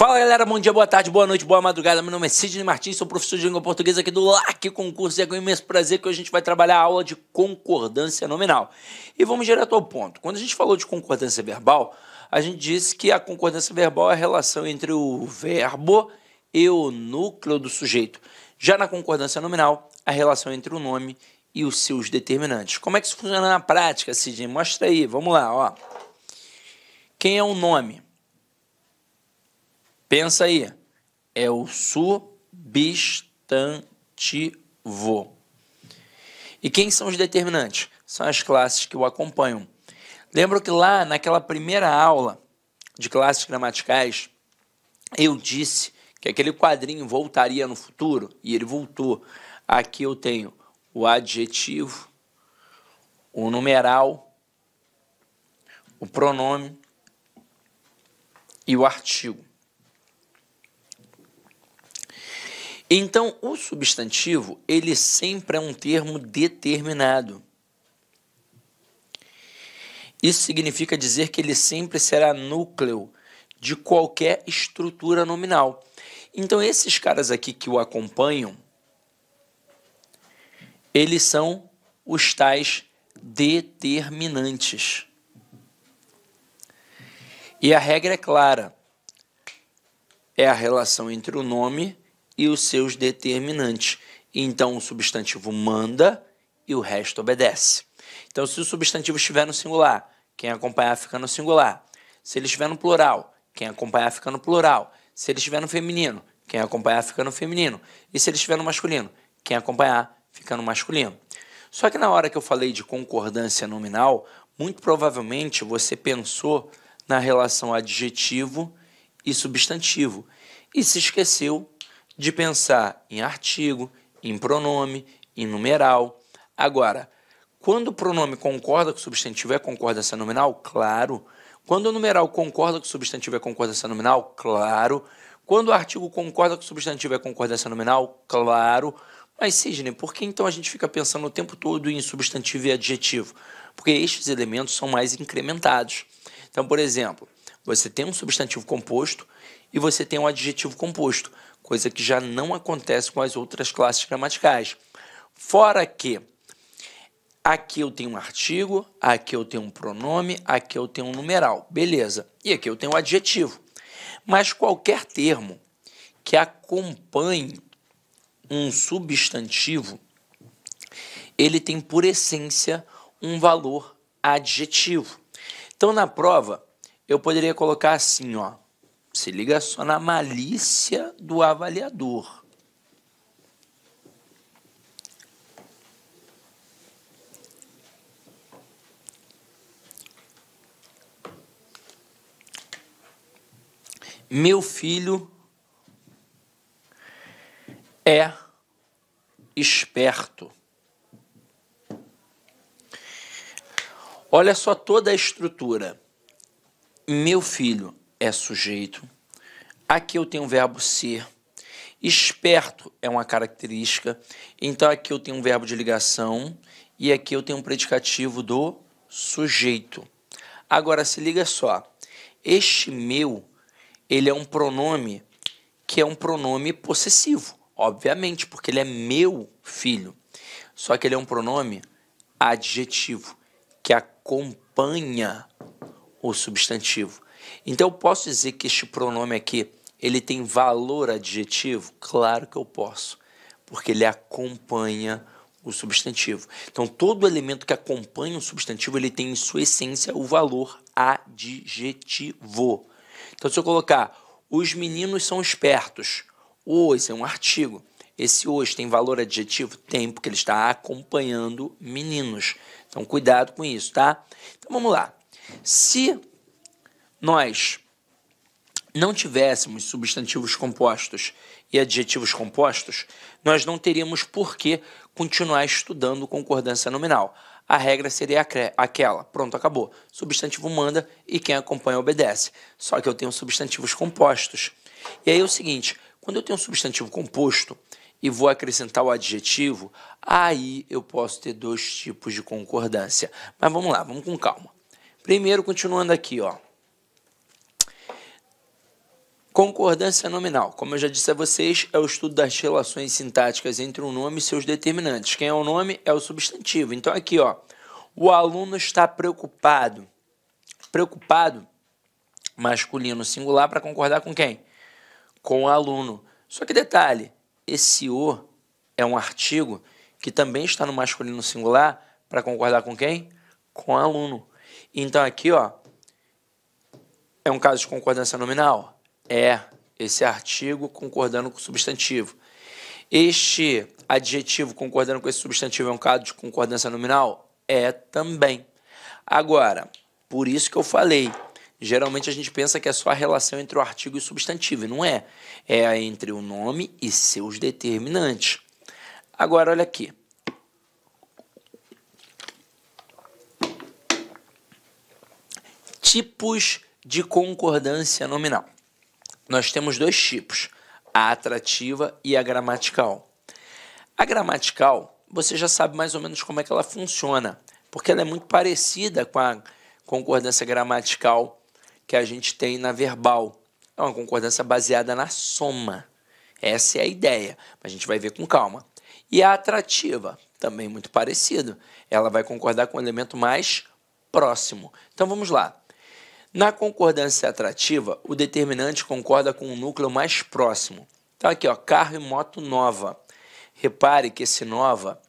Fala galera, bom dia, boa tarde, boa noite, boa madrugada. Meu nome é Sidney Martins, sou professor de língua portuguesa aqui do LAC Concurso e é com imenso prazer que hoje a gente vai trabalhar a aula de concordância nominal. E vamos direto ao ponto. Quando a gente falou de concordância verbal, a gente disse que a concordância verbal é a relação entre o verbo e o núcleo do sujeito. Já na concordância nominal, a relação entre o nome e os seus determinantes. Como é que isso funciona na prática, Sidney? Mostra aí, vamos lá, ó. Quem é o nome? Pensa aí. É o substantivo. E quem são os determinantes? São as classes que o acompanham. Lembro que lá naquela primeira aula de classes gramaticais, eu disse que aquele quadrinho voltaria no futuro e ele voltou. Aqui eu tenho o adjetivo, o numeral, o pronome e o artigo. Então, o substantivo, ele sempre é um termo determinado. Isso significa dizer que ele sempre será núcleo de qualquer estrutura nominal. Então, esses caras aqui que o acompanham, eles são os tais determinantes. E a regra é clara: é a relação entre o nome e os seus determinantes. Então o substantivo manda e o resto obedece. Então, se o substantivo estiver no singular, quem acompanhar fica no singular. Se ele estiver no plural, quem acompanhar fica no plural. Se ele estiver no feminino, quem acompanhar fica no feminino. E se ele estiver no masculino, quem acompanhar fica no masculino. Só que na hora que eu falei de concordância nominal, muito provavelmente você pensou na relação adjetivo e substantivo e se esqueceu de pensar em artigo, em pronome, em numeral. Agora, quando o pronome concorda com o substantivo é concordância nominal, claro. Quando o numeral concorda com o substantivo é concordância nominal, claro. Quando o artigo concorda com o substantivo é concordância nominal, claro. Mas, Sidney, por que então a gente fica pensando o tempo todo em substantivo e adjetivo? Porque estes elementos são mais incrementados. Então, por exemplo, você tem um substantivo composto e você tem um adjetivo composto coisa que já não acontece com as outras classes gramaticais. Fora que aqui eu tenho um artigo, aqui eu tenho um pronome, aqui eu tenho um numeral, beleza. E aqui eu tenho um adjetivo. Mas qualquer termo que acompanhe um substantivo, ele tem por essência um valor adjetivo. Então na prova eu poderia colocar assim, ó, se liga só na malícia do avaliador. Meu filho é esperto. Olha só toda a estrutura. Meu filho é sujeito. Aqui eu tenho o verbo ser. Esperto é uma característica. Então aqui eu tenho um verbo de ligação e aqui eu tenho um predicativo do sujeito. Agora se liga só. Este meu, ele é um pronome que é um pronome possessivo, obviamente, porque ele é meu filho. Só que ele é um pronome adjetivo que acompanha o substantivo. Então eu posso dizer que este pronome aqui, ele tem valor adjetivo? Claro que eu posso, porque ele acompanha o substantivo. Então todo elemento que acompanha um substantivo, ele tem em sua essência o valor adjetivo. Então se eu colocar os meninos são espertos, os é um artigo. Esse hoje tem valor adjetivo? Tem, porque ele está acompanhando meninos. Então, cuidado com isso, tá? Então, vamos lá. Se nós não tivéssemos substantivos compostos e adjetivos compostos, nós não teríamos por que continuar estudando concordância nominal. A regra seria aquela: pronto, acabou. Substantivo manda e quem acompanha obedece. Só que eu tenho substantivos compostos. E aí é o seguinte: quando eu tenho um substantivo composto e vou acrescentar o adjetivo, aí eu posso ter dois tipos de concordância. Mas vamos lá, vamos com calma. Primeiro, continuando aqui, ó. Concordância nominal, como eu já disse a vocês, é o estudo das relações sintáticas entre um nome e seus determinantes. Quem é o nome é o substantivo. Então aqui, ó, o aluno está preocupado. Preocupado, masculino singular para concordar com quem? Com o aluno. Só que detalhe, esse o é um artigo que também está no masculino singular para concordar com quem? Com o aluno. Então aqui, ó, é um caso de concordância nominal é esse artigo concordando com o substantivo. Este adjetivo concordando com esse substantivo é um caso de concordância nominal? É também. Agora, por isso que eu falei, geralmente a gente pensa que é só a relação entre o artigo e o substantivo, e não é. É entre o nome e seus determinantes. Agora, olha aqui. Tipos de concordância nominal nós temos dois tipos: a atrativa e a gramatical. A gramatical, você já sabe mais ou menos como é que ela funciona, porque ela é muito parecida com a concordância gramatical que a gente tem na verbal. É uma concordância baseada na soma. Essa é a ideia, a gente vai ver com calma. E a atrativa, também muito parecido. Ela vai concordar com o elemento mais próximo. Então vamos lá. Na concordância atrativa, o determinante concorda com o núcleo mais próximo. Então aqui, ó, carro e moto nova. Repare que esse nova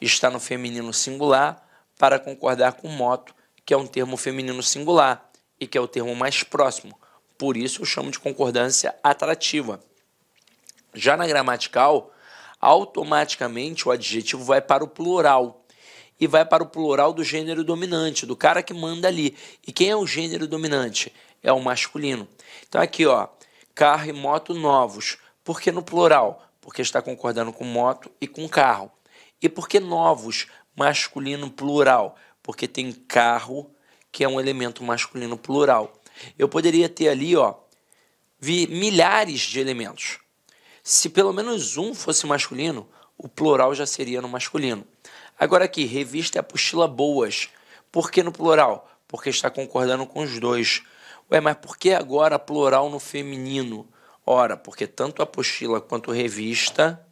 está no feminino singular para concordar com moto, que é um termo feminino singular e que é o termo mais próximo. Por isso eu chamo de concordância atrativa. Já na gramatical, automaticamente o adjetivo vai para o plural e vai para o plural do gênero dominante, do cara que manda ali. E quem é o gênero dominante? É o masculino. Então aqui, ó, carro e moto novos. Por que no plural? Porque está concordando com moto e com carro. E por que novos? Masculino plural. Porque tem carro, que é um elemento masculino plural. Eu poderia ter ali, ó, vi milhares de elementos. Se pelo menos um fosse masculino, o plural já seria no masculino. Agora aqui, revista e é apostila boas. Por que no plural? Porque está concordando com os dois. Ué, mas por que agora plural no feminino? Ora, porque tanto apostila quanto revista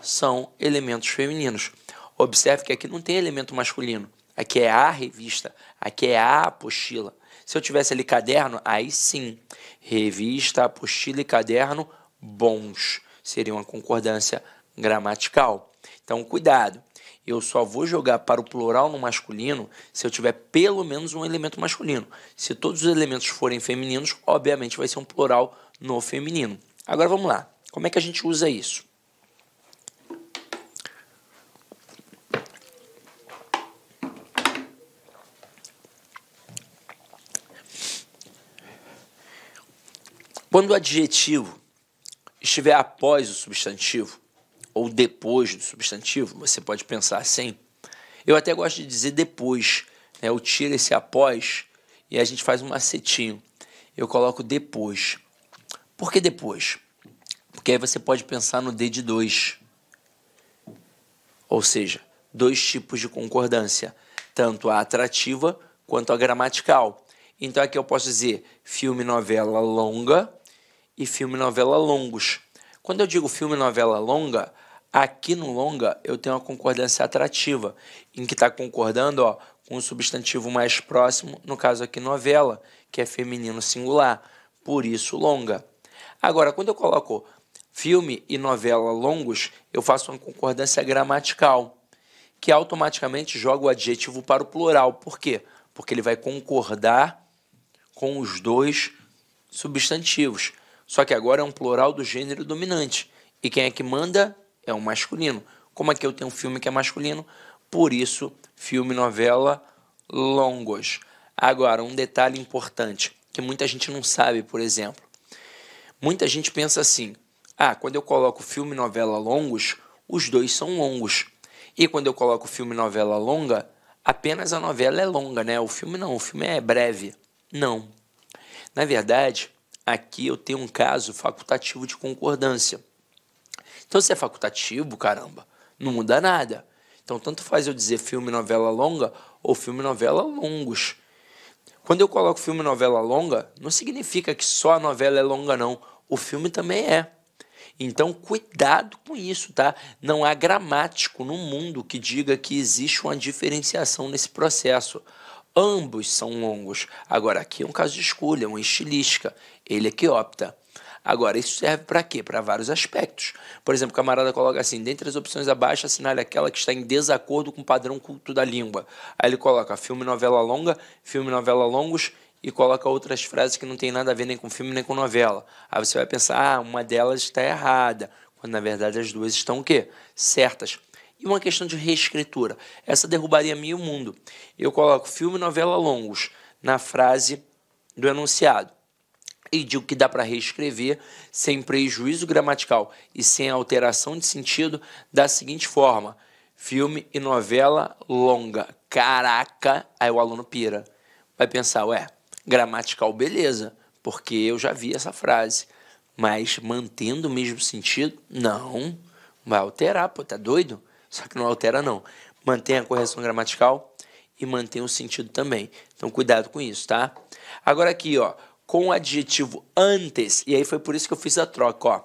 são elementos femininos. Observe que aqui não tem elemento masculino. Aqui é a revista, aqui é a apostila. Se eu tivesse ali caderno, aí sim, revista, apostila e caderno bons. Seria uma concordância gramatical. Então, cuidado. Eu só vou jogar para o plural no masculino se eu tiver pelo menos um elemento masculino. Se todos os elementos forem femininos, obviamente vai ser um plural no feminino. Agora vamos lá. Como é que a gente usa isso? Quando o adjetivo estiver após o substantivo, ou depois do substantivo, você pode pensar assim. Eu até gosto de dizer depois, né? eu tiro esse após e a gente faz um macetinho. Eu coloco depois. Por que depois? Porque aí você pode pensar no D de dois Ou seja, dois tipos de concordância, tanto a atrativa quanto a gramatical. Então aqui eu posso dizer filme, novela longa e filme, novela longos. Quando eu digo filme, novela longa, Aqui no longa eu tenho uma concordância atrativa, em que está concordando ó, com o substantivo mais próximo, no caso aqui novela, que é feminino singular, por isso longa. Agora, quando eu coloco filme e novela longos, eu faço uma concordância gramatical, que automaticamente joga o adjetivo para o plural. Por quê? Porque ele vai concordar com os dois substantivos. Só que agora é um plural do gênero dominante. E quem é que manda? é um masculino. Como aqui eu tenho um filme que é masculino, por isso filme novela longos. Agora, um detalhe importante que muita gente não sabe, por exemplo. Muita gente pensa assim: ah, quando eu coloco filme novela longos, os dois são longos. E quando eu coloco filme novela longa, apenas a novela é longa, né? O filme não, o filme é breve. Não. Na verdade, aqui eu tenho um caso facultativo de concordância. Então, se é facultativo, caramba, não muda nada. Então, tanto faz eu dizer filme novela longa ou filme novela longos. Quando eu coloco filme novela longa, não significa que só a novela é longa, não. O filme também é. Então, cuidado com isso, tá? Não há gramático no mundo que diga que existe uma diferenciação nesse processo. Ambos são longos. Agora, aqui é um caso de escolha, uma estilística. Ele é que opta. Agora, isso serve para quê? Para vários aspectos. Por exemplo, o camarada coloca assim: dentre as opções abaixo, assinale aquela que está em desacordo com o padrão culto da língua. Aí ele coloca filme, novela longa, filme, novela longos e coloca outras frases que não tem nada a ver nem com filme nem com novela. Aí você vai pensar: ah, uma delas está errada, quando na verdade as duas estão o quê? Certas. E uma questão de reescritura. Essa derrubaria meio mundo. Eu coloco filme, novela longos na frase do enunciado e digo que dá para reescrever sem prejuízo gramatical e sem alteração de sentido da seguinte forma: filme e novela longa. Caraca, aí o aluno pira. Vai pensar, ué, gramatical beleza, porque eu já vi essa frase, mas mantendo o mesmo sentido? Não. Vai alterar, pô, tá doido? Só que não altera não. Mantém a correção gramatical e mantém o sentido também. Então cuidado com isso, tá? Agora aqui, ó, com o adjetivo antes, e aí foi por isso que eu fiz a troca, ó.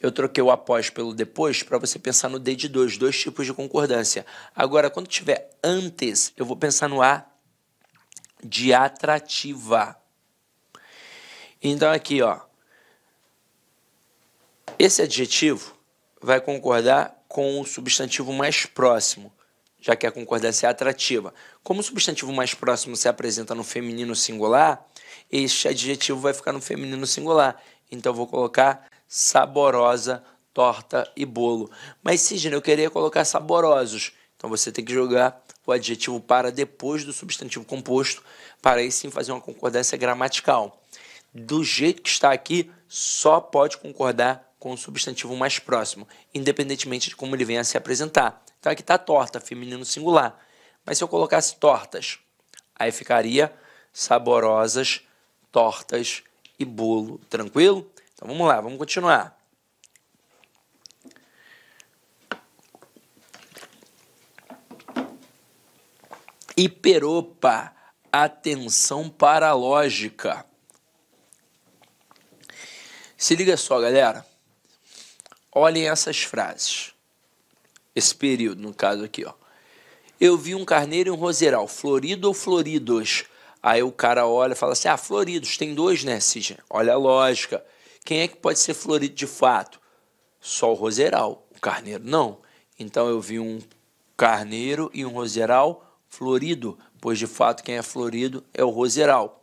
Eu troquei o após pelo depois para você pensar no D de dois, dois tipos de concordância. Agora, quando tiver antes, eu vou pensar no A de atrativa. Então, aqui, ó. Esse adjetivo vai concordar com o substantivo mais próximo, já que a concordância é atrativa. Como o substantivo mais próximo se apresenta no feminino singular, este adjetivo vai ficar no feminino singular. Então eu vou colocar saborosa, torta e bolo. Mas Sidney, eu queria colocar saborosos. Então você tem que jogar o adjetivo para depois do substantivo composto, para aí sim fazer uma concordância gramatical. Do jeito que está aqui, só pode concordar com o substantivo mais próximo, independentemente de como ele venha a se apresentar. Então aqui está torta, feminino singular. Mas se eu colocasse tortas, aí ficaria saborosas, tortas e bolo, tranquilo? Então vamos lá, vamos continuar. Hiperopa, atenção para lógica. Se liga só, galera. Olhem essas frases. Esse período, no caso aqui, ó. Eu vi um carneiro e um roseral, florido ou floridos Aí o cara olha e fala assim: ah, Floridos, tem dois, né, Cisne? Olha a lógica. Quem é que pode ser florido de fato? Só o roseral, o carneiro não. Então eu vi um carneiro e um roseral florido, pois de fato quem é florido é o roseral.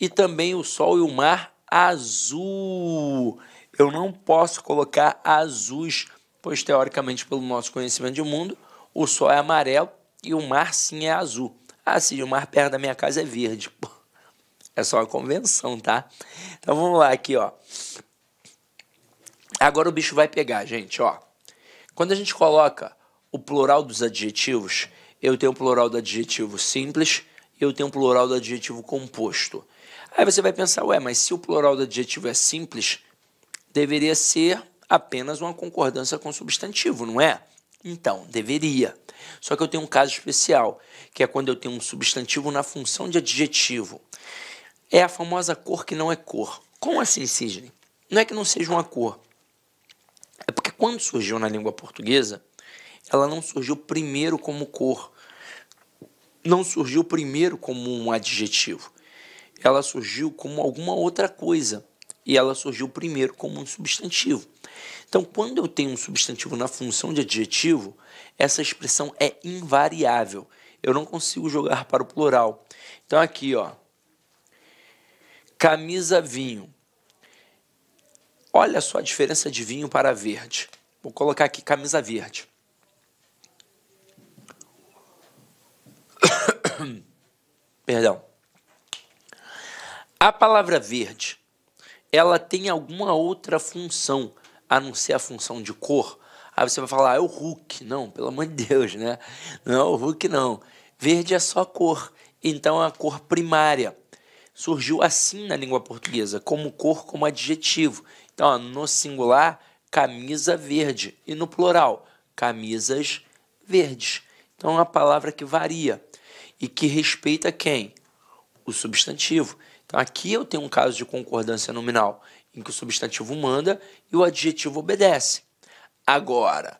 E também o sol e o mar azul. Eu não posso colocar azuis, pois teoricamente, pelo nosso conhecimento de mundo, o sol é amarelo e o mar sim é azul. Ah, sim, o mar perto da minha casa é verde. Pô, é só uma convenção, tá? Então vamos lá aqui, ó. Agora o bicho vai pegar, gente, ó. Quando a gente coloca o plural dos adjetivos, eu tenho o plural do adjetivo simples e eu tenho o plural do adjetivo composto. Aí você vai pensar, ué, mas se o plural do adjetivo é simples, deveria ser apenas uma concordância com o substantivo, não é? Então, deveria. Só que eu tenho um caso especial, que é quando eu tenho um substantivo na função de adjetivo. É a famosa cor que não é cor. Como assim, cisne? Não é que não seja uma cor. É porque quando surgiu na língua portuguesa, ela não surgiu primeiro como cor. Não surgiu primeiro como um adjetivo. Ela surgiu como alguma outra coisa e ela surgiu primeiro como um substantivo. Então, quando eu tenho um substantivo na função de adjetivo, essa expressão é invariável. Eu não consigo jogar para o plural. Então, aqui, ó, camisa vinho. Olha só a diferença de vinho para verde. Vou colocar aqui camisa verde. Perdão. A palavra verde ela tem alguma outra função a não ser a função de cor. Aí você vai falar, ah, é o Hulk. Não, pelo amor de Deus, né? Não é o Hulk, não. Verde é só cor, então é a cor primária. Surgiu assim na língua portuguesa, como cor, como adjetivo. Então, ó, no singular, camisa verde. E no plural, camisas verdes. Então, é uma palavra que varia e que respeita quem? O substantivo. Então, aqui eu tenho um caso de concordância nominal, em que o substantivo manda e o adjetivo obedece. Agora,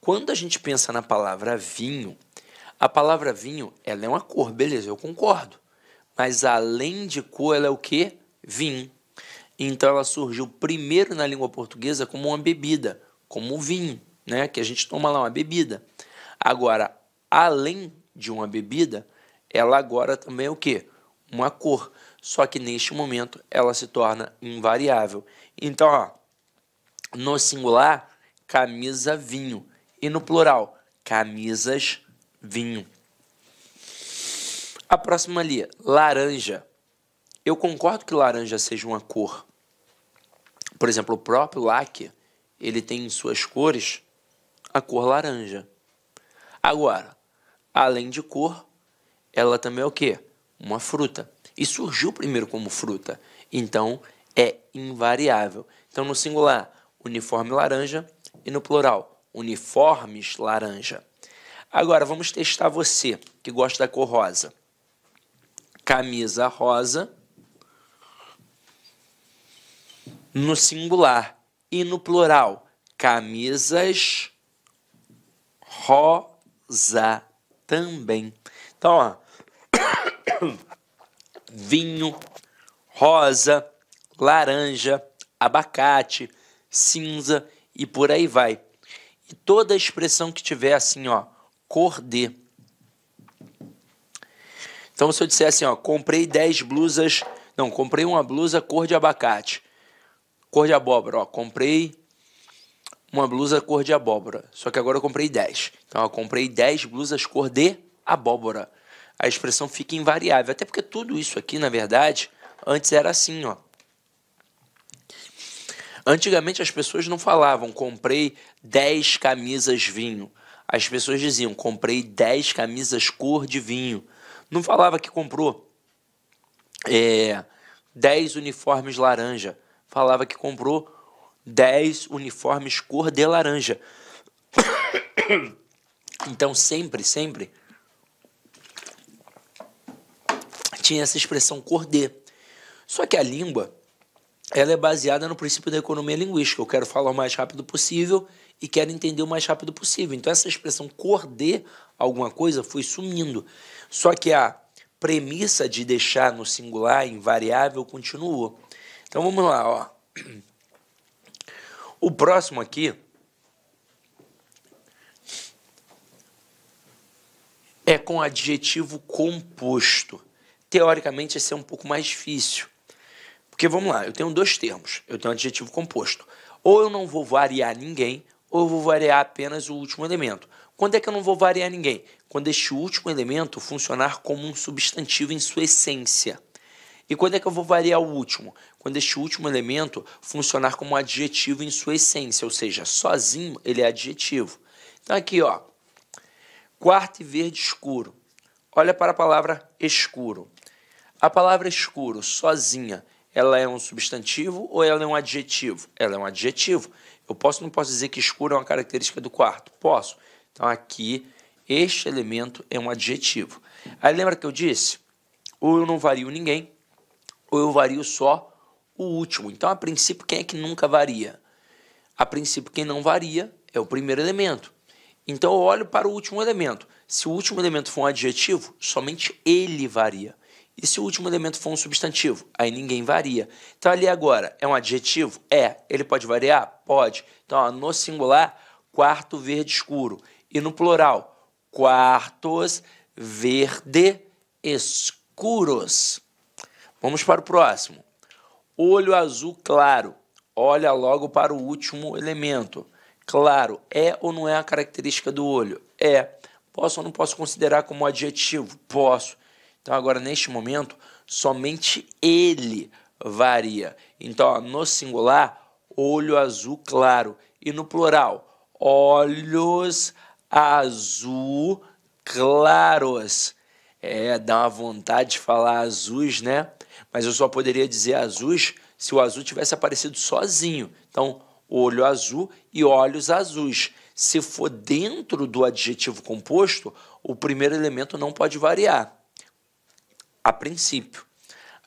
quando a gente pensa na palavra vinho, a palavra vinho ela é uma cor, beleza, eu concordo. Mas além de cor, ela é o que? Vinho. Então ela surgiu primeiro na língua portuguesa como uma bebida, como vinho, né? Que a gente toma lá uma bebida. Agora, além de uma bebida, ela agora também é o que? uma cor, só que neste momento ela se torna invariável. Então, ó, no singular, camisa vinho e no plural, camisas vinho. A próxima ali, laranja. Eu concordo que laranja seja uma cor. Por exemplo, o próprio laque, ele tem em suas cores a cor laranja. Agora, além de cor, ela também é o quê? uma fruta. E surgiu primeiro como fruta, então é invariável. Então, no singular, uniforme laranja e no plural, uniformes laranja. Agora, vamos testar você que gosta da cor rosa. Camisa rosa no singular e no plural. Camisas rosa também. Então, ó, vinho, rosa, laranja, abacate, cinza e por aí vai. E toda expressão que tiver assim, ó, cor de. Então, se eu disser assim, ó, comprei 10 blusas, não, comprei uma blusa cor de abacate, cor de abóbora, ó, comprei uma blusa cor de abóbora, só que agora eu comprei 10. Então, ó, comprei 10 blusas cor de abóbora a expressão fica invariável. Até porque tudo isso aqui, na verdade, antes era assim, ó. Antigamente as pessoas não falavam comprei 10 camisas vinho. As pessoas diziam comprei 10 camisas cor de vinho. Não falava que comprou é, 10 uniformes laranja. Falava que comprou 10 uniformes cor de laranja. Então sempre, sempre tinha essa expressão cordê. Só que a língua ela é baseada no princípio da economia linguística. Eu quero falar o mais rápido possível e quero entender o mais rápido possível. Então essa expressão cordê alguma coisa foi sumindo. Só que a premissa de deixar no singular invariável continuou. Então vamos lá, ó. O próximo aqui é com adjetivo composto teoricamente, ia ser é um pouco mais difícil. Porque vamos lá, eu tenho dois termos, eu tenho um adjetivo composto. Ou eu não vou variar ninguém, ou eu vou variar apenas o último elemento. Quando é que eu não vou variar ninguém? Quando este último elemento funcionar como um substantivo em sua essência. E quando é que eu vou variar o último? Quando este último elemento funcionar como um adjetivo em sua essência, ou seja, sozinho ele é adjetivo. Então aqui, ó, quarto e verde escuro. Olha para a palavra escuro. A palavra escuro, sozinha, ela é um substantivo ou ela é um adjetivo? Ela é um adjetivo. Eu posso não posso dizer que escuro é uma característica do quarto? Posso. Então aqui este elemento é um adjetivo. Aí lembra que eu disse? Ou eu não vario ninguém, ou eu vario só o último. Então, a princípio, quem é que nunca varia? A princípio, quem não varia é o primeiro elemento. Então, eu olho para o último elemento. Se o último elemento for um adjetivo, somente ele varia. E se o último elemento for um substantivo? Aí ninguém varia. Então ali agora, é um adjetivo? É. Ele pode variar? Pode. Então, ó, no singular, quarto verde escuro. E no plural, quartos verde escuros. Vamos para o próximo. Olho azul claro. Olha logo para o último elemento. Claro, é ou não é a característica do olho? É. Posso ou não posso considerar como adjetivo? Posso. Então, agora neste momento, somente ele varia. Então, ó, no singular, olho azul claro. E no plural, olhos azul claros. É, dá uma vontade de falar azuis, né? Mas eu só poderia dizer azuis se o azul tivesse aparecido sozinho. Então, olho azul e olhos azuis. Se for dentro do adjetivo composto, o primeiro elemento não pode variar a princípio.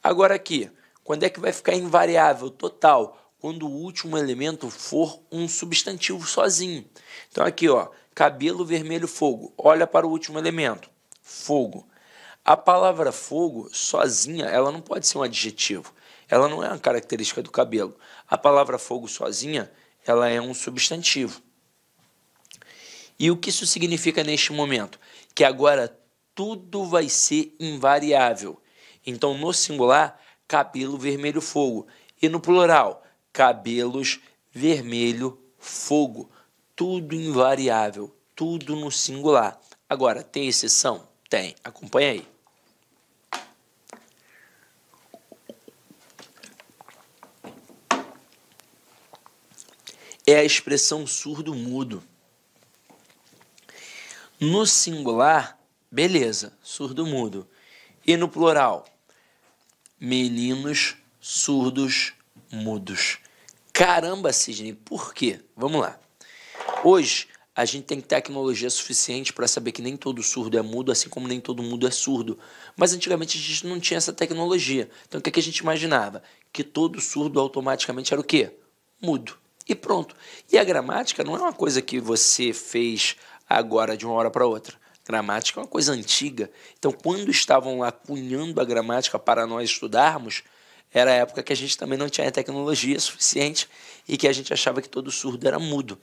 Agora aqui, quando é que vai ficar invariável total? Quando o último elemento for um substantivo sozinho. Então aqui, ó, cabelo vermelho fogo. Olha para o último elemento, fogo. A palavra fogo sozinha, ela não pode ser um adjetivo. Ela não é uma característica do cabelo. A palavra fogo sozinha, ela é um substantivo. E o que isso significa neste momento? Que agora tudo vai ser invariável. Então, no singular, cabelo vermelho fogo. E no plural, cabelos vermelho fogo. Tudo invariável, tudo no singular. Agora, tem exceção? Tem. Acompanha aí. É a expressão surdo-mudo. No singular, Beleza, surdo-mudo. E no plural? Meninos surdos mudos. Caramba, Sidney, por quê? Vamos lá. Hoje, a gente tem tecnologia suficiente para saber que nem todo surdo é mudo, assim como nem todo mundo é surdo. Mas antigamente a gente não tinha essa tecnologia. Então o que, é que a gente imaginava? Que todo surdo automaticamente era o quê? Mudo. E pronto. E a gramática não é uma coisa que você fez agora de uma hora para outra. Gramática é uma coisa antiga. Então, quando estavam lá cunhando a gramática para nós estudarmos, era a época que a gente também não tinha tecnologia suficiente e que a gente achava que todo surdo era mudo.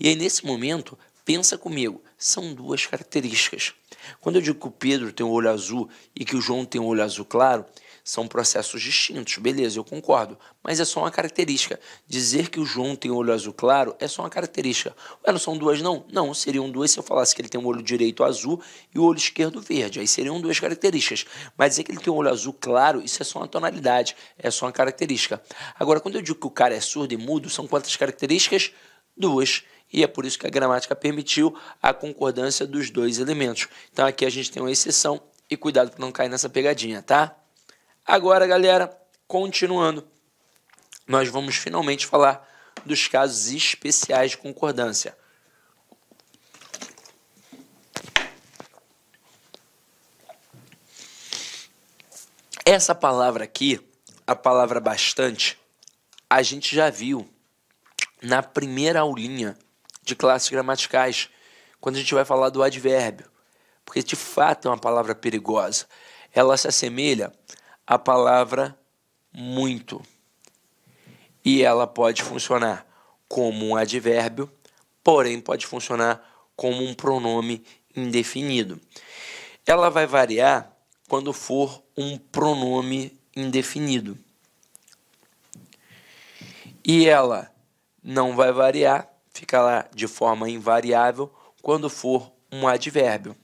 E aí, nesse momento, pensa comigo, são duas características. Quando eu digo que o Pedro tem o olho azul e que o João tem o olho azul claro, são processos distintos, beleza, eu concordo. Mas é só uma característica. Dizer que o João tem olho azul claro é só uma característica. Ué, não são duas, não? Não, seriam duas se eu falasse que ele tem o olho direito azul e o olho esquerdo verde. Aí seriam duas características. Mas dizer que ele tem o olho azul claro, isso é só uma tonalidade, é só uma característica. Agora, quando eu digo que o cara é surdo e mudo, são quantas características? Duas e é por isso que a gramática permitiu a concordância dos dois elementos. Então aqui a gente tem uma exceção e cuidado para não cair nessa pegadinha, tá? Agora, galera, continuando, nós vamos finalmente falar dos casos especiais de concordância. Essa palavra aqui, a palavra bastante, a gente já viu na primeira aulinha de classes gramaticais, quando a gente vai falar do advérbio, porque de fato é uma palavra perigosa. Ela se assemelha a palavra muito. E ela pode funcionar como um advérbio, porém pode funcionar como um pronome indefinido. Ela vai variar quando for um pronome indefinido. E ela não vai variar, fica lá de forma invariável quando for um advérbio.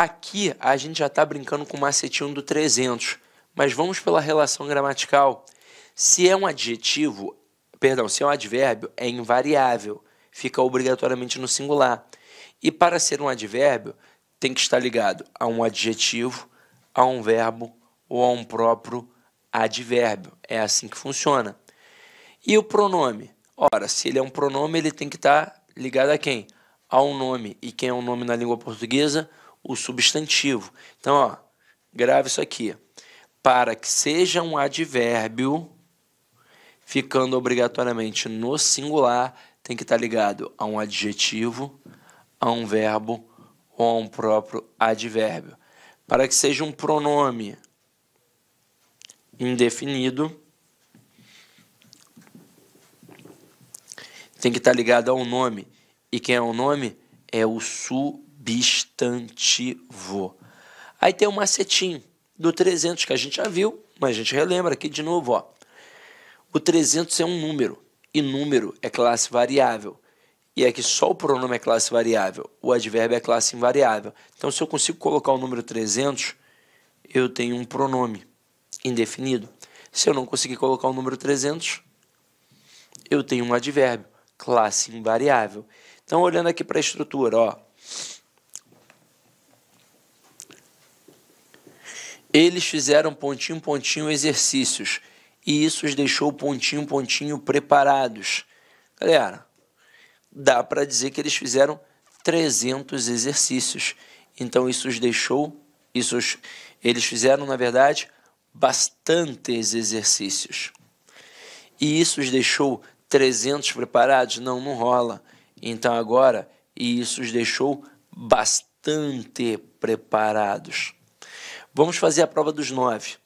Aqui a gente já está brincando com o macetinho do 300, mas vamos pela relação gramatical. Se é um adjetivo, perdão, se é um advérbio, é invariável, fica obrigatoriamente no singular. E para ser um advérbio, tem que estar ligado a um adjetivo, a um verbo ou a um próprio advérbio. É assim que funciona. E o pronome? Ora, se ele é um pronome, ele tem que estar ligado a quem? A um nome. E quem é um nome na língua portuguesa? o substantivo. Então, ó, grave isso aqui. Para que seja um advérbio, ficando obrigatoriamente no singular, tem que estar ligado a um adjetivo, a um verbo ou a um próprio advérbio. Para que seja um pronome indefinido, tem que estar ligado a um nome. E quem é o nome? É o sujeito substantivo. Aí tem o macetinho do 300 que a gente já viu, mas a gente relembra aqui de novo. Ó. O 300 é um número e número é classe variável. E é que só o pronome é classe variável, o advérbio é classe invariável. Então, se eu consigo colocar o número 300, eu tenho um pronome indefinido. Se eu não conseguir colocar o número 300, eu tenho um advérbio, classe invariável. Então, olhando aqui para a estrutura, ó, Eles fizeram pontinho pontinho exercícios e isso os deixou pontinho pontinho preparados. Galera, dá para dizer que eles fizeram 300 exercícios. Então isso os deixou, isso os, eles fizeram na verdade bastantes exercícios. E isso os deixou 300 preparados? Não, não rola. Então agora, e isso os deixou bastante preparados. Vamos fazer a prova dos nove.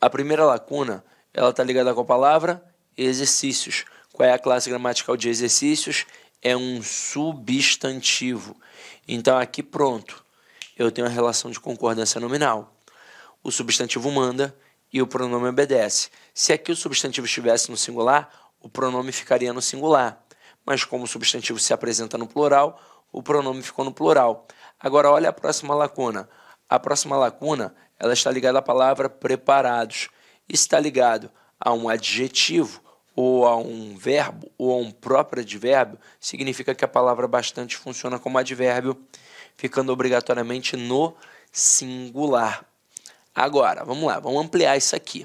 A primeira lacuna, ela está ligada com a palavra exercícios. Qual é a classe gramatical de exercícios? É um substantivo. Então aqui pronto, eu tenho a relação de concordância nominal. O substantivo manda e o pronome obedece. Se aqui o substantivo estivesse no singular, o pronome ficaria no singular. Mas como o substantivo se apresenta no plural, o pronome ficou no plural. Agora olha a próxima lacuna. A próxima lacuna ela está ligada à palavra preparados. Está ligado a um adjetivo ou a um verbo ou a um próprio advérbio, significa que a palavra bastante funciona como advérbio, ficando obrigatoriamente no singular. Agora, vamos lá, vamos ampliar isso aqui.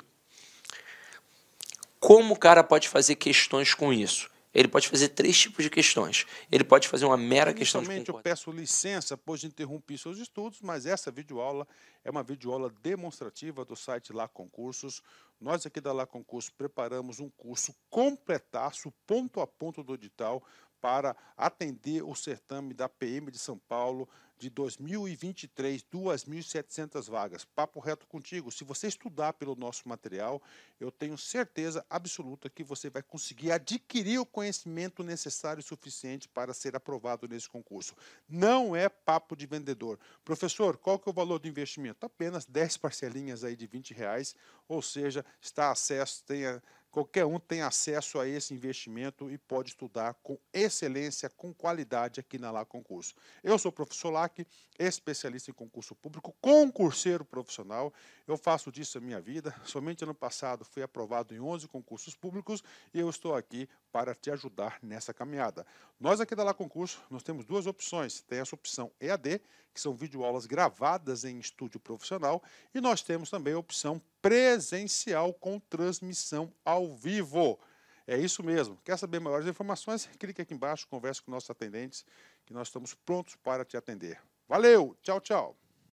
Como o cara pode fazer questões com isso? ele pode fazer três tipos de questões. Ele pode fazer uma mera questão de concordância. eu peço licença, pois interrompi seus estudos, mas essa videoaula é uma videoaula demonstrativa do site Lá Concursos. Nós aqui da Lá Concursos preparamos um curso completaço, ponto a ponto do edital, para atender o certame da PM de São Paulo de 2023, 2.700 vagas. Papo reto contigo. Se você estudar pelo nosso material, eu tenho certeza absoluta que você vai conseguir adquirir o conhecimento necessário e suficiente para ser aprovado nesse concurso. Não é papo de vendedor. Professor, qual que é o valor do investimento? Apenas 10 parcelinhas aí de 20 reais, ou seja, está acesso, tenha Qualquer um tem acesso a esse investimento e pode estudar com excelência, com qualidade aqui na Lá Concurso. Eu sou o professor Lac, especialista em concurso público, concurseiro profissional. Eu faço disso a minha vida. Somente ano passado fui aprovado em 11 concursos públicos e eu estou aqui para te ajudar nessa caminhada. Nós aqui da Lá Concurso, nós temos duas opções. Tem essa opção EAD, que são videoaulas gravadas em estúdio profissional, e nós temos também a opção presencial com transmissão ao vivo. É isso mesmo. Quer saber maiores informações? Clique aqui embaixo, converse com nossos atendentes, que nós estamos prontos para te atender. Valeu, tchau, tchau.